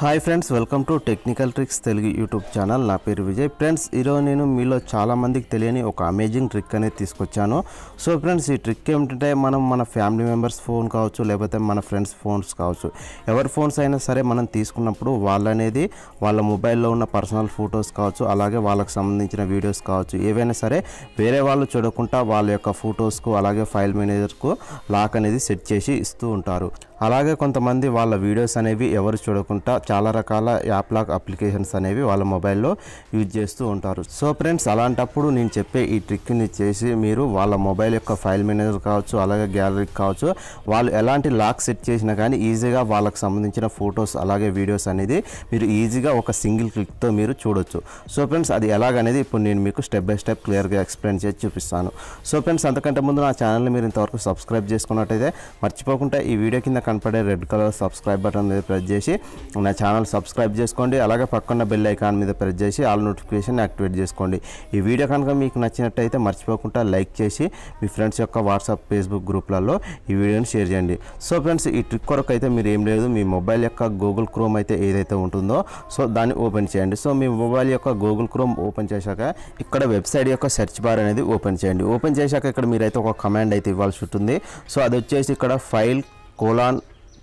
hi friends welcome to technical tricks Telugu YouTube channel నా పేరు Vijay friends ఈరోజు నేను మీలో చాలామందికి తెలియని ఒక అమేజింగ్ ట్రిక్ అనేది తీసుకొచ్చాను సో ఫ్రెండ్స్ ఈ ట్రిక్ ఏమిటంటే మనం మన ఫ్యామిలీ మెంబర్స్ ఫోన్ కావచ్చు లేకపోతే మన ఫ్రెండ్స్ ఫోన్స్ కావచ్చు ఎవరి ఫోన్స్ అయినా సరే మనం తీసుకున్నప్పుడు వాళ్ళనేది వాళ్ళ మొబైల్లో ఉన్న పర్సనల్ ఫొటోస్ కావచ్చు అలాగే వాళ్ళకి సంబంధించిన వీడియోస్ కావచ్చు ఏవైనా సరే వేరే వాళ్ళు చూడకుండా వాళ్ళ యొక్క ఫొటోస్కు అలాగే ఫైల్ మేనేజర్కు లాక్ అనేది సెట్ చేసి ఇస్తూ ఉంటారు అలాగే కొంతమంది వాళ్ళ వీడియోస్ అనేవి ఎవరు చూడకుండా చాలా రకాల యాప్ లాక్ అప్లికేషన్స్ అనేవి వాళ్ళ మొబైల్లో యూజ్ చేస్తూ ఉంటారు సో ఫ్రెండ్స్ అలాంటప్పుడు నేను చెప్పే ఈ ట్రిక్ని చేసి మీరు వాళ్ళ మొబైల్ యొక్క ఫైల్ మేనేజర్ కావచ్చు అలాగే గ్యాలరీ కావచ్చు వాళ్ళు ఎలాంటి లాక్ సెట్ చేసినా కానీ ఈజీగా వాళ్ళకి సంబంధించిన ఫొటోస్ అలాగే వీడియోస్ అనేది మీరు ఈజీగా ఒక సింగిల్ క్లిక్తో మీరు చూడొచ్చు సో ఫ్రెండ్స్ అది ఎలాగనేది ఇప్పుడు నేను మీకు స్టెప్ బై స్టెప్ క్లియర్గా ఎక్స్ప్లెయిన్ చేసి చూపిస్తాను సో ఫ్రెండ్స్ అంతకంటే ముందు నా ఛానల్ని మీరు ఇంతవరకు సబ్స్క్రైబ్ చేసుకున్నట్టయితే మర్చిపోకుండా ఈ వీడియో కింద కనపడే రెడ్ కలర్ సబ్స్క్రైబ్ బటన్ మీద ప్రెస్ చేసి నా ఛానల్ సబ్స్క్రైబ్ చేసుకోండి అలాగే పక్కన బెల్ ఐకాన్ మీద ప్రెస్ చేసి ఆల్ నోటిఫికేషన్ యాక్టివేట్ చేసుకోండి ఈ వీడియో కనుక మీకు నచ్చినట్టయితే మర్చిపోకుండా లైక్ చేసి మీ ఫ్రెండ్స్ యొక్క వాట్సాప్ ఫేస్బుక్ గ్రూప్లలో ఈ వీడియోని షేర్ చేయండి సో ఫ్రెండ్స్ ఈ ట్రిక్ కొరకు అయితే మీరు ఏం లేదు మీ మొబైల్ యొక్క గూగుల్ క్రోమ్ అయితే ఏదైతే ఉంటుందో సో దాన్ని ఓపెన్ చేయండి సో మీ మొబైల్ యొక్క గూగుల్ క్రోమ్ ఓపెన్ చేశాక ఇక్కడ వెబ్సైట్ యొక్క సెర్చ్ బార్ అనేది ఓపెన్ చేయండి ఓపెన్ చేశాక ఇక్కడ మీరైతే ఒక కమాండ్ అయితే ఇవ్వాల్సి ఉంటుంది సో అది వచ్చేసి ఇక్కడ file colon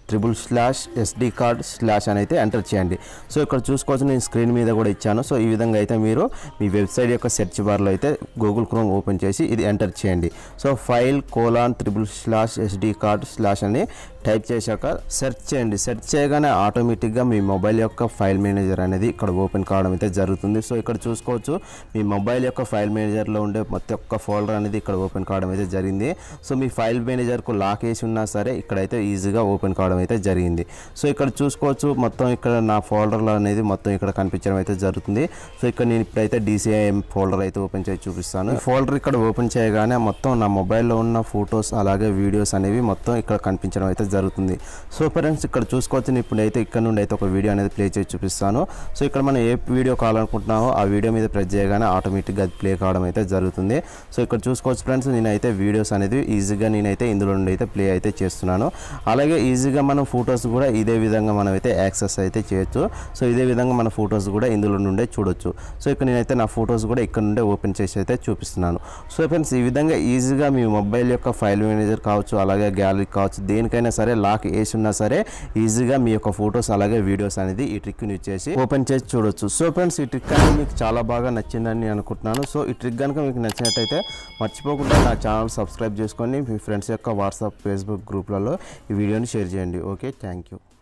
triple slash SD card slash అని అయితే ఎంటర్ చేయండి సో ఇక్కడ చూసుకోవచ్చు నేను స్క్రీన్ మీద కూడా ఇచ్చాను సో ఈ విధంగా అయితే మీరు మీ వెబ్సైట్ యొక్క సెర్చ్ బార్లో అయితే గూగుల్ క్రోమ్ ఓపెన్ చేసి ఇది ఎంటర్ చేయండి so file colon triple slash SD card slash అని టైప్ చేశాక సెర్చ్ చేయండి సెర్చ్ చేయగానే ఆటోమేటిక్గా మీ మొబైల్ యొక్క ఫైల్ మేనేజర్ అనేది ఇక్కడ ఓపెన్ కావడం అయితే జరుగుతుంది సో ఇక్కడ చూసుకోవచ్చు మీ మొబైల్ యొక్క ఫైల్ మేనేజర్లో ఉండే ప్రతి ఒక్క ఫోల్డర్ అనేది ఇక్కడ ఓపెన్ కావడం అయితే జరిగింది సో మీ ఫైల్ మేనేజర్కు లాక్ వేసి ఉన్నా సరే ఇక్కడైతే ఈజీగా ఓపెన్ కావడం కనిపించడం అయితే జరిగింది సో ఇక్కడ చూసుకోవచ్చు మొత్తం ఇక్కడ నా ఫోల్డర్లు అనేది మొత్తం ఇక్కడ కనిపించడం అయితే జరుగుతుంది సో ఇక్కడ నేను ఇప్పుడైతే డిసిఐఎం ఫోల్డర్ అయితే ఓపెన్ చేసి చూపిస్తాను ఫోల్డర్ ఇక్కడ ఓపెన్ చేయగానే మొత్తం నా మొబైల్లో ఉన్న ఫొటోస్ అలాగే వీడియోస్ అనేవి మొత్తం ఇక్కడ కనిపించడం అయితే జరుగుతుంది సో ఫ్రెండ్స్ ఇక్కడ చూసుకోవచ్చు ఇప్పుడు అయితే ఇక్కడ నుండి అయితే ఒక వీడియో అనేది ప్లే చేసి చూపిస్తాను సో ఇక్కడ మనం ఏ వీడియో కావాలనుకుంటున్నామో ఆ వీడియో మీద ప్రెస్ చేయగానే ఆటోమేటిక్గా అది ప్లే కావడం అయితే జరుగుతుంది సో ఇక్కడ చూసుకోవచ్చు ఫ్రెండ్స్ నేనైతే వీడియోస్ అనేది ఈజీగా నేనైతే ఇందులో నుండి అయితే ప్లే అయితే చేస్తున్నాను అలాగే ఈజీగా మనం ఫొటోస్ కూడా ఇదే విధంగా మనం అయితే యాక్సెస్ అయితే చేయొచ్చు సో ఇదే విధంగా మన ఫొటోస్ కూడా ఇందులో నుండే చూడొచ్చు సో ఇక్కడ నేనైతే నా ఫొటోస్ కూడా ఇక్కడ నుండే ఓపెన్ చేసి అయితే చూపిస్తున్నాను సో ఫ్రెండ్స్ ఈ విధంగా ఈజీగా మీ మొబైల్ యొక్క ఫైల్ మేనేజర్ కావచ్చు అలాగే గ్యాలరీ కావచ్చు దేనికైనా సరే లాక్ వేసి ఉన్నా సరే ఈజీగా మీ యొక్క ఫొటోస్ అలాగే వీడియోస్ అనేది ఈ ట్రిక్ని చేసి ఓపెన్ చేసి చూడొచ్చు సో ఫ్రెండ్స్ ఈ ట్రిక్ అనేది మీకు చాలా బాగా నచ్చిందని నేను అనుకుంటున్నాను సో ఈ ట్రిక్ కనుక మీకు నచ్చినట్టయితే మర్చిపోకుండా నా ఛానల్ సబ్స్క్రైబ్ చేసుకొని మీ ఫ్రెండ్స్ యొక్క వాట్సాప్ ఫేస్బుక్ గ్రూప్లలో ఈ వీడియోని షేర్ చేయండి okay thank you